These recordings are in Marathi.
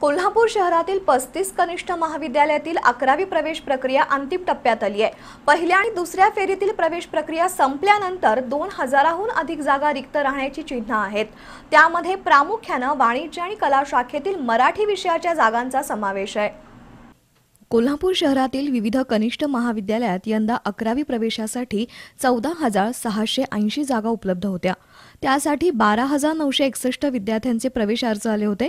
कोल्हापूर शहरातील पस्तीस कनिष्ठ महाविद्यालयातील अकरावी प्रवेश प्रक्रिया अंतिम टप्प्यात आली आहे पहिल्या आणि दुसऱ्या फेरीतील प्रवेश प्रक्रिया संपल्यानंतर दोन हजाराहून अधिक जागा रिक्त राहण्याची चिन्ह आहेत त्यामध्ये प्रामुख्यानं वाणिज्य आणि कला शाखेतील मराठी विषयाच्या जागांचा समावेश आहे कोल्हापूर शहरातील विविध कनिष्ठ महाविद्यालयात यंदा अकरावी प्रवेशासाठी चौदा हजार सहाशे ऐंशी जागा उपलब्ध होत्या त्यासाठी बारा हजार नऊशे एकसष्ट विद्यार्थ्यांचे प्रवेश अर्ज आले होते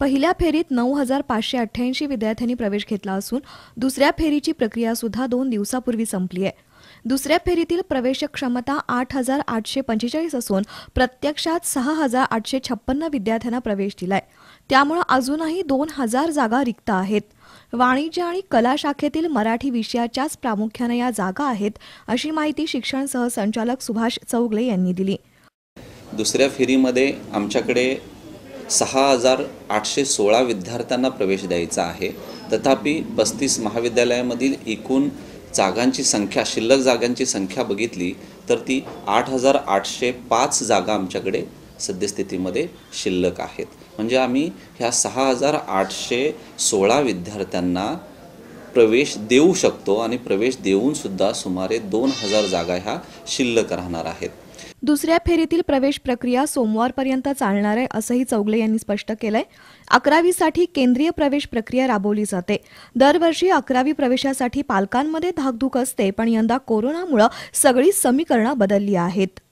पहिल्या फेरीत नऊ हजार पाचशे अठ्ठ्याऐंशी विद्यार्थ्यांनी प्रवेश घेतला असून दुसऱ्या फेरीची प्रक्रिया सुद्धा दोन दिवसापूर्वी संपली आहे दुसऱ्या फेरीतील प्रवेश क्षमता आठ हजार आठशे पंचेचाळीस असून प्रत्यक्षात सहा हजार आठशे छप्पन्न विद्यार्थ्यांना प्रवेश दिलाय त्यामुळे अजूनही दोन हजार जागा रिक्त आहेत वाणिज्य आणि कला शाखेतील मराठी विषयाच्याच प्रामुख्याने या जागा आहेत अशी माहिती शिक्षण सहसंचालक सुभाष चौगले यांनी दिली दुसऱ्या फेरीमध्ये आमच्याकडे सहा हजार आठशे सोळा विद्यार्थ्यांना प्रवेश द्यायचा आहे तथापि पस्तीस महाविद्यालयामधील एकूण जागांची संख्या शिल्लक जागांची संख्या बघितली तर ती आठ हजार आठशे पाच जागा आमच्याकडे सद्यस्थितीमध्ये शिल्लक आहेत म्हणजे आम्ही ह्या सहा हजार आठशे सोळा विद्यार्थ्यांना प्रवेश देऊ शकतो आणि प्रवेश देऊनसुद्धा सुमारे दोन हजार जागा ह्या शिल्लक राहणार आहेत दुसऱ्या फेरीतील प्रवेश प्रक्रिया सोमवारपर्यंत चालणार आहे असंही चौगले यांनी स्पष्ट केलंय अकरावीसाठी केंद्रीय प्रवेश प्रक्रिया राबवली जाते दरवर्षी अकरावी प्रवेशासाठी पालकांमध्ये धाकधूक असते पण यंदा कोरोनामुळे सगळी समीकरणं बदलली आहेत